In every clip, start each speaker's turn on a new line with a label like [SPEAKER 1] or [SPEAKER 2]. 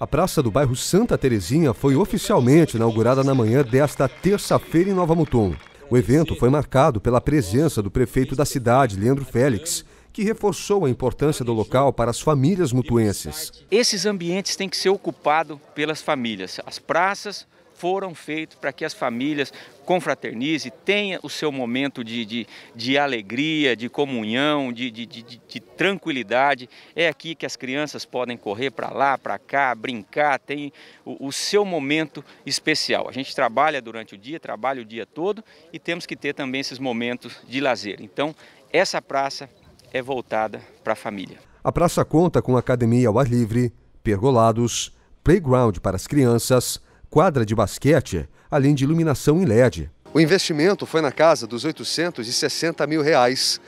[SPEAKER 1] A praça do bairro Santa Terezinha foi oficialmente inaugurada na manhã desta terça-feira em Nova Mutum. O evento foi marcado pela presença do prefeito da cidade, Leandro Félix, que reforçou a importância do local para as famílias mutuenses.
[SPEAKER 2] Esses ambientes têm que ser ocupados pelas famílias. As praças, foram feitos para que as famílias confraternizem, tenha o seu momento de, de, de alegria, de comunhão, de, de, de, de tranquilidade. É aqui que as crianças podem correr para lá, para cá, brincar, tem o, o seu momento especial. A gente trabalha durante o dia, trabalha o dia todo e temos que ter também esses momentos de lazer. Então, essa praça é voltada para a família.
[SPEAKER 1] A praça conta com academia ao ar livre, pergolados, playground para as crianças, quadra de basquete, além de iluminação em LED. O investimento foi na casa dos 860 mil reais.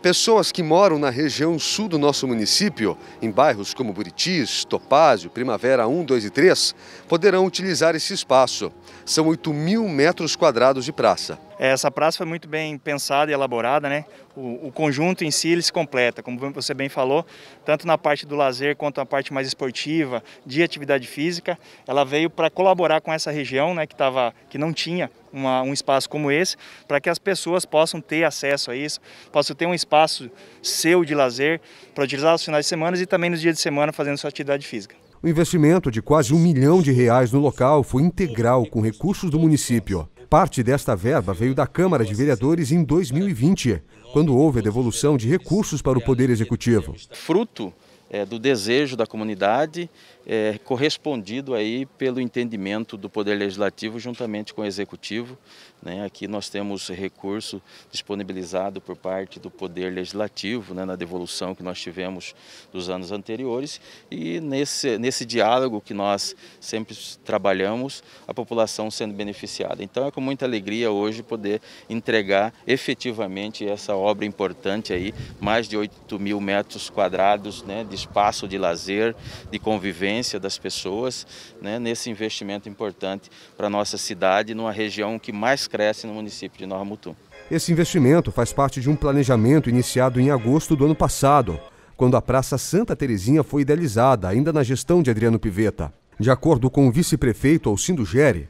[SPEAKER 1] Pessoas que moram na região sul do nosso município, em bairros como Buritis, Topázio, Primavera 1, 2 e 3, poderão utilizar esse espaço. São 8 mil metros quadrados de praça.
[SPEAKER 3] É, essa praça foi muito bem pensada e elaborada, né? O, o conjunto em si se completa, como você bem falou, tanto na parte do lazer quanto na parte mais esportiva, de atividade física. Ela veio para colaborar com essa região, né, que tava, que não tinha uma, um espaço como esse para que as pessoas possam ter acesso a isso, possam ter um espaço seu de lazer para utilizar os finais de semana e também nos dias de semana fazendo sua atividade física.
[SPEAKER 1] O investimento de quase um milhão de reais no local foi integral com recursos do município. Parte desta verba veio da Câmara de Vereadores em 2020, quando houve a devolução de recursos para o Poder Executivo.
[SPEAKER 4] Fruto é, do desejo da comunidade, é, correspondido aí pelo entendimento do Poder Legislativo juntamente com o Executivo. Né? Aqui nós temos recurso disponibilizado por parte do Poder Legislativo, né, na devolução que nós tivemos dos anos anteriores, e nesse, nesse diálogo que nós sempre trabalhamos, a população sendo beneficiada. Então é com muita alegria hoje poder entregar efetivamente essa obra importante aí, mais de 8 mil metros quadrados né, de espaço de lazer, de convivência das pessoas, né, nesse investimento importante para a nossa cidade, numa região que mais cresce no município de Nova Mutum.
[SPEAKER 1] Esse investimento faz parte de um planejamento iniciado em agosto do ano passado, quando a Praça Santa Terezinha foi idealizada, ainda na gestão de Adriano Piveta. De acordo com o vice-prefeito Alcindo Gere,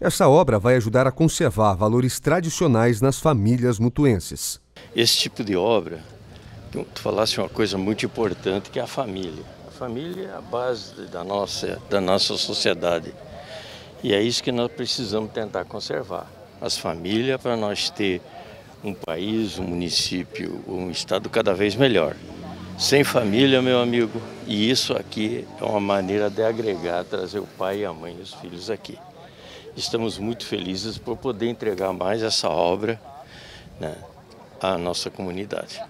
[SPEAKER 1] essa obra vai ajudar a conservar valores tradicionais nas famílias mutuenses.
[SPEAKER 5] Esse tipo de obra Tu, tu falaste uma coisa muito importante que é a família. A família é a base da nossa, da nossa sociedade. E é isso que nós precisamos tentar conservar. As famílias para nós ter um país, um município, um estado cada vez melhor. Sem família, meu amigo, e isso aqui é uma maneira de agregar, trazer o pai e a mãe e os filhos aqui. Estamos muito felizes por poder entregar mais essa obra né, à nossa comunidade.